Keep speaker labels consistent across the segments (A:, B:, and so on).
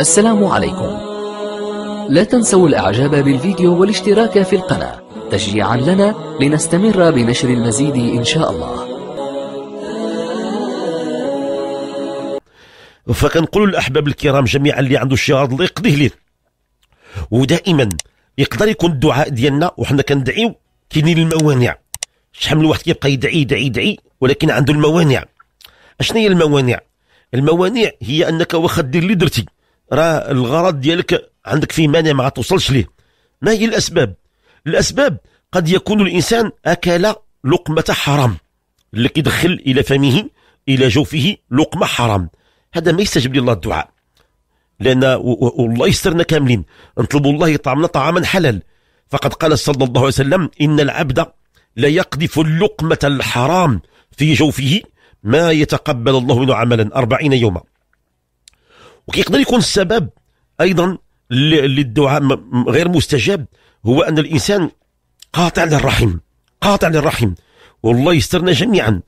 A: السلام عليكم لا تنسوا الاعجاب بالفيديو والاشتراك في القناة تشجيعا لنا لنستمر بنشر المزيد ان شاء الله فكنقولوا للاحباب الكرام جميعا اللي عنده شي غرض الله يقضيه ليه ودائما يقدر يكون الدعاء ديالنا وحنا كندعيو كاينين الموانع شحال من واحد كيبقى يدعي يدعي يدعي ولكن عنده الموانع اشنو هي الموانع الموانع هي انك واخا دير اللي درتي راه الغرض ديالك عندك فيه مانع ما توصلش ليه ما هي الأسباب الأسباب قد يكون الإنسان أكل لقمة حرام اللي كيدخل إلى فمه إلى جوفه لقمة حرام هذا ما يستجب لله الدعاء لأن والله يسترنا كاملين نطلب الله يطعمنا طعاما حلال فقد قال صلى الله عليه وسلم إن العبد لا يقذف اللقمة الحرام في جوفه ما يتقبل الله منه عملا أربعين يوما وكيقدر يكون السبب ايضا للدعاء غير مستجاب هو ان الانسان قاطع للرحم قاطع للرحم والله يسترنا جميعا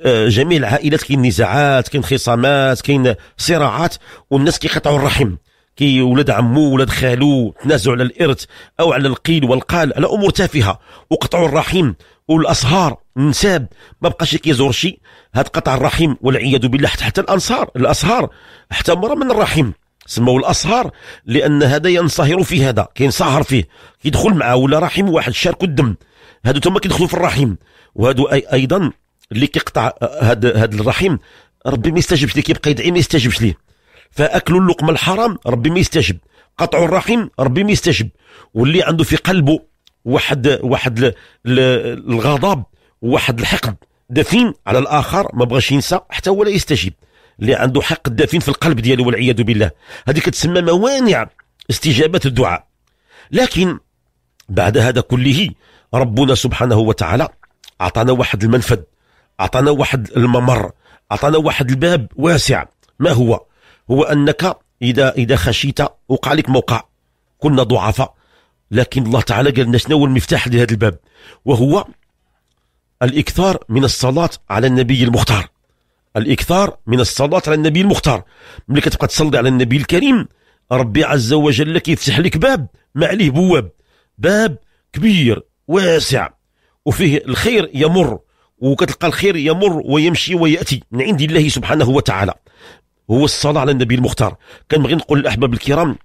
A: آه، جميع العائلات كاين نزاعات كاين خصامات كاين صراعات والناس كيقطعوا الرحم كي ولد عمو ولد خالو تنازعوا على الارث او على القيل والقال على امور تافهه وقطعوا الرحيم والاصهار نساب ما بقاش كيزور شي هاد قطع الرحيم والعياذ بالله حتى الانصار الاصهار حتى مره من الرحيم سموه الاصهار لان هذا ينصهر في هذا كينصهر فيه كيدخل معاه ولا رحم واحد شاركوا الدم هادو تما كيدخلوا في الرحيم وهادو أي ايضا اللي كيقطع آه، هاد هاد الرحيم ربي ما يستجبش ليه كيبقى يدعي ما يستجبش ليه فاكل اللقمه الحرام ربي ما يستجب قطع الرحم ربي ما يستجب واللي عنده في قلبه واحد واحد الغضب واحد الحقد دفين على الاخر ما بغاش ينسى حتى ولا يستجيب اللي عنده حق دفين في القلب ديالو والعياذ بالله هذه كتسمى موانع استجابة الدعاء لكن بعد هذا كله ربنا سبحانه وتعالى أعطانا واحد المنفذ أعطانا واحد الممر أعطانا واحد الباب واسع ما هو هو أنك إذا إذا خشيت وقع لك موقع كنا ضعفاء لكن الله تعالى قال لنا شنو هو المفتاح لهذا الباب وهو الإكثار من الصلاة على النبي المختار الإكثار من الصلاة على النبي المختار ملي كتبقى تصلي على النبي الكريم ربي عز وجل كيفتح لك باب ما عليه بواب باب كبير واسع وفيه الخير يمر وكتلقى الخير يمر ويمشي ويأتي من عند الله سبحانه وتعالى هو الصلاة على النبي المختار كان بغي نقول للأحباب الكرام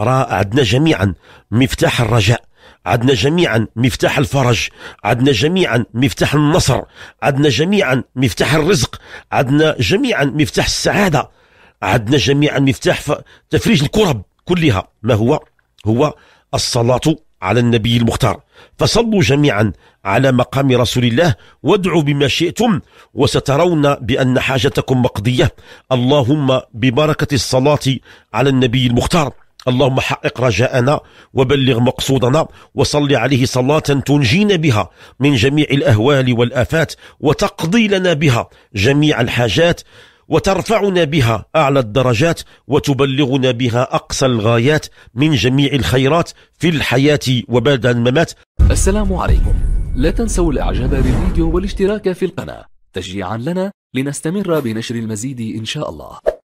A: راه عندنا جميعا مفتاح الرجاء عندنا جميعا مفتاح الفرج عندنا جميعا مفتاح النصر عندنا جميعا مفتاح الرزق عندنا جميعا مفتاح السعادة عندنا جميعا مفتاح تفريج الكرب كلها ما هو هو الصلاة على النبي المختار فصلوا جميعا على مقام رسول الله وادعوا بما شئتم وسترون بأن حاجتكم مقضية اللهم ببركة الصلاة على النبي المختار اللهم حقق رجاءنا وبلغ مقصودنا وصل عليه صلاة تنجينا بها من جميع الأهوال والآفات وتقضي لنا بها جميع الحاجات وترفعنا بها أعلى الدرجات وتبلغنا بها أقصى الغايات من جميع الخيرات في الحياة وبعد الممات السلام عليكم لا تنسوا الإعجاب بالفيديو والاشتراك في القناة تشجيعا لنا لنستمر بنشر المزيد إن شاء الله